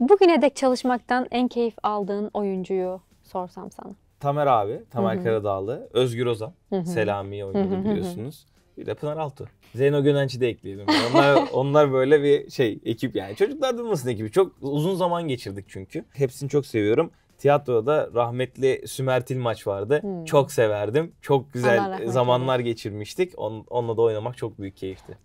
Bugüne dek çalışmaktan en keyif aldığın oyuncuyu sorsam sana. Tamer abi, Tamer Hı-hı. Karadağlı, Özgür Ozan, Hı-hı. Selami'yi oynadı biliyorsunuz. Bir de Pınar Altu. Zeyno Gönenç'i de ekleyelim. Onlar, onlar böyle bir şey ekip yani. Çocuklar Durmasın ekibi. Çok uzun zaman geçirdik çünkü. Hepsini çok seviyorum. Tiyatroda rahmetli Sümer maç vardı. Hmm. Çok severdim. Çok güzel zamanlar geçirmiştik. onunla da oynamak çok büyük keyifti.